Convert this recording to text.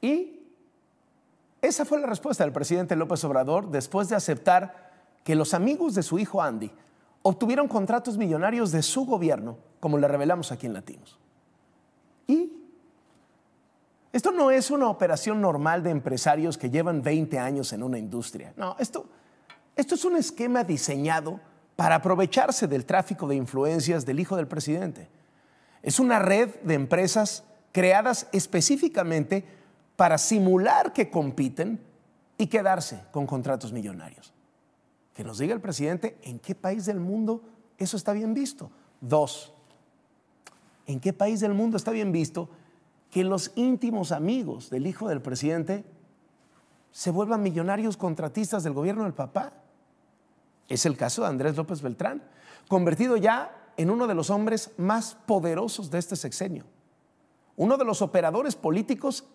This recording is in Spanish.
Y esa fue la respuesta del presidente López Obrador después de aceptar que los amigos de su hijo Andy obtuvieron contratos millonarios de su gobierno, como le revelamos aquí en Latinos. Y esto no es una operación normal de empresarios que llevan 20 años en una industria. No, esto, esto es un esquema diseñado para aprovecharse del tráfico de influencias del hijo del presidente. Es una red de empresas creadas específicamente para simular que compiten y quedarse con contratos millonarios. Que nos diga el presidente en qué país del mundo eso está bien visto. Dos, ¿en qué país del mundo está bien visto que los íntimos amigos del hijo del presidente se vuelvan millonarios contratistas del gobierno del papá? Es el caso de Andrés López Beltrán, convertido ya en uno de los hombres más poderosos de este sexenio, uno de los operadores políticos